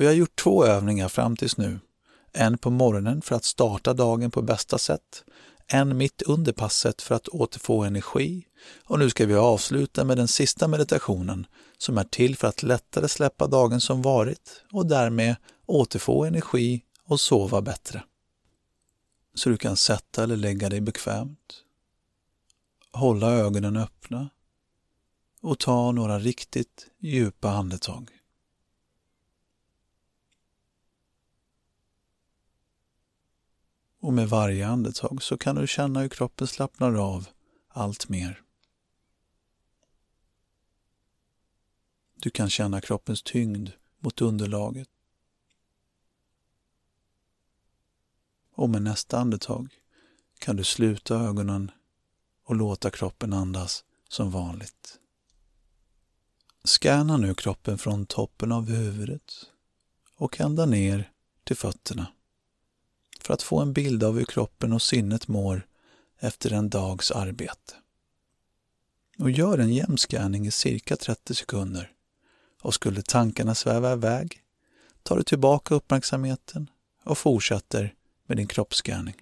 Vi har gjort två övningar fram tills nu. En på morgonen för att starta dagen på bästa sätt, en mitt under passet för att återfå energi och nu ska vi avsluta med den sista meditationen som är till för att lättare släppa dagen som varit och därmed återfå energi och sova bättre. Så du kan sätta eller lägga dig bekvämt. Hålla ögonen öppna och ta några riktigt djupa andetag. och med varje andetag så kan du känna hur kroppen slappnar av allt mer. Du kan känna kroppens tyngd mot underlaget. Och med nästa andetag kan du sluta ögonen och låta kroppen andas som vanligt. Scanna nu kroppen från toppen av huvudet och ända ner till fötterna för att få en bild av hur kroppen och sinnet mår efter en dags arbete. Och gör en jämnskanning i cirka 30 sekunder. Och skulle tankarna sväva iväg tar du tillbaka uppmärksamheten och fortsätter med din kroppsskanning.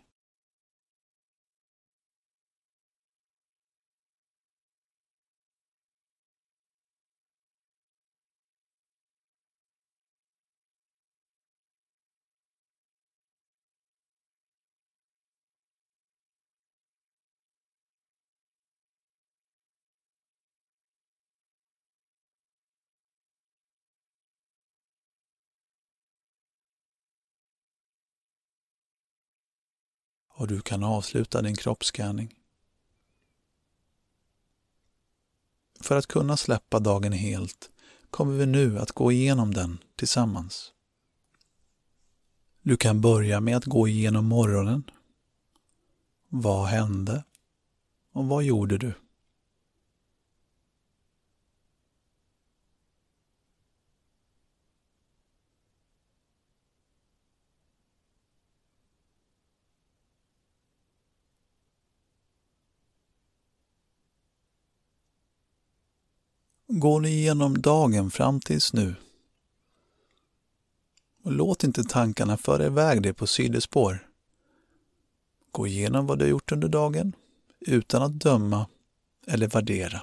och du kan avsluta din kroppsskanning. För att kunna släppa dagen helt kommer vi nu att gå igenom den tillsammans. Du kan börja med att gå igenom morgonen. Vad hände? Och vad gjorde du? går ni igenom dagen fram tills nu. Och låt inte tankarna föra iväg dig på sidospår. Gå igenom vad du har gjort under dagen utan att döma eller värdera.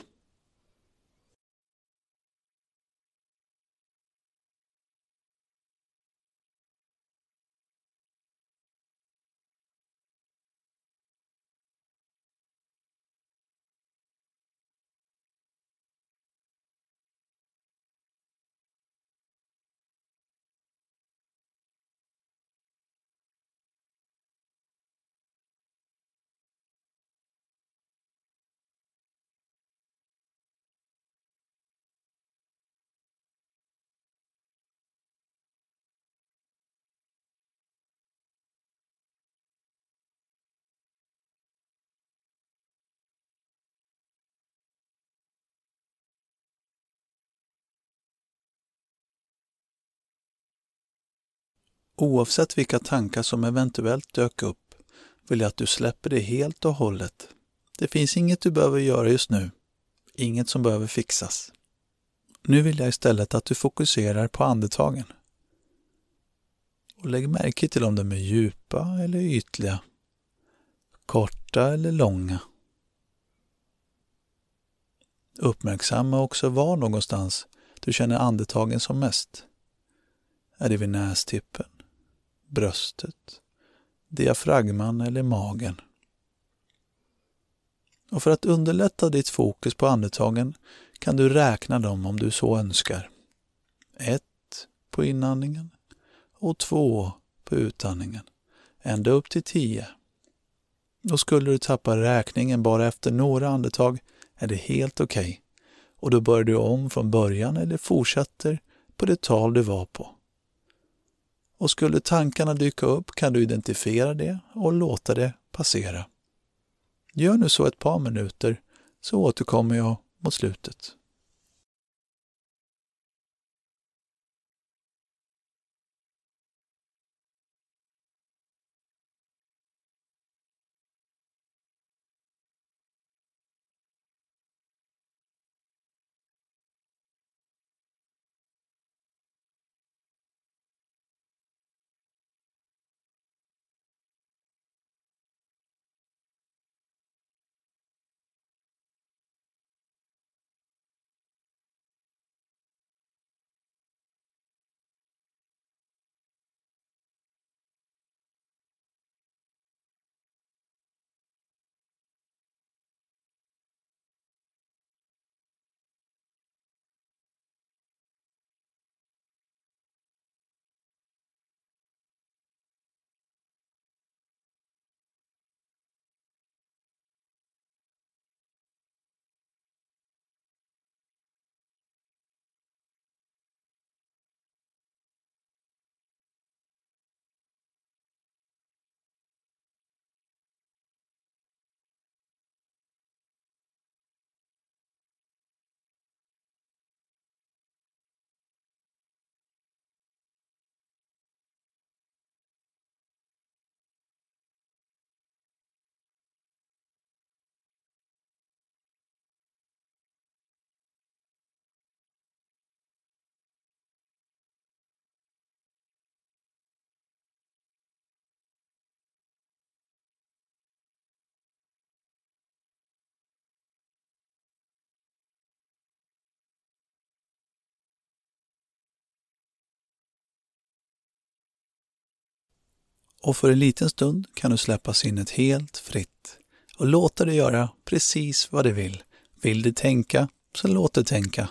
Oavsett vilka tankar som eventuellt dök upp vill jag att du släpper det helt och hållet. Det finns inget du behöver göra just nu. Inget som behöver fixas. Nu vill jag istället att du fokuserar på andetagen. Och lägg märke till om de är djupa eller ytliga. Korta eller långa. Uppmärksamma också var någonstans du känner andetagen som mest. Är det vid nästippen? bröstet, diafragman eller magen. Och för att underlätta ditt fokus på andetagen kan du räkna dem om du så önskar. Ett på inandningen och två på utandningen, ända upp till tio. Och skulle du tappa räkningen bara efter några andetag är det helt okej. Okay. Och då börjar du om från början eller fortsätter på det tal du var på. Och skulle tankarna dyka upp kan du identifiera det och låta det passera. Gör nu så ett par minuter så återkommer jag mot slutet. och för en liten stund kan du släppa sinnet helt fritt och låta det göra precis vad det vill. Vill det tänka, så låt det tänka.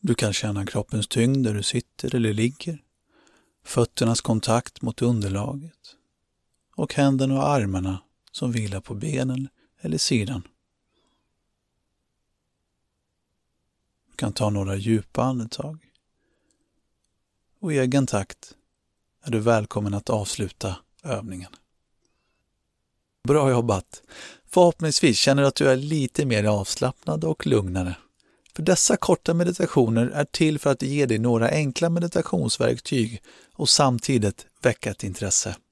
Du kan känna kroppens tyngd där du sitter eller ligger, fötternas kontakt mot underlaget och händerna och armarna som vilar på benen eller sidan. Du kan ta några djupa andetag. Och i egen takt är du välkommen att avsluta övningen. Bra jobbat! Förhoppningsvis känner du att du är lite mer avslappnad och lugnare. För dessa korta meditationer är till för att ge dig några enkla meditationsverktyg och samtidigt väcka ett intresse.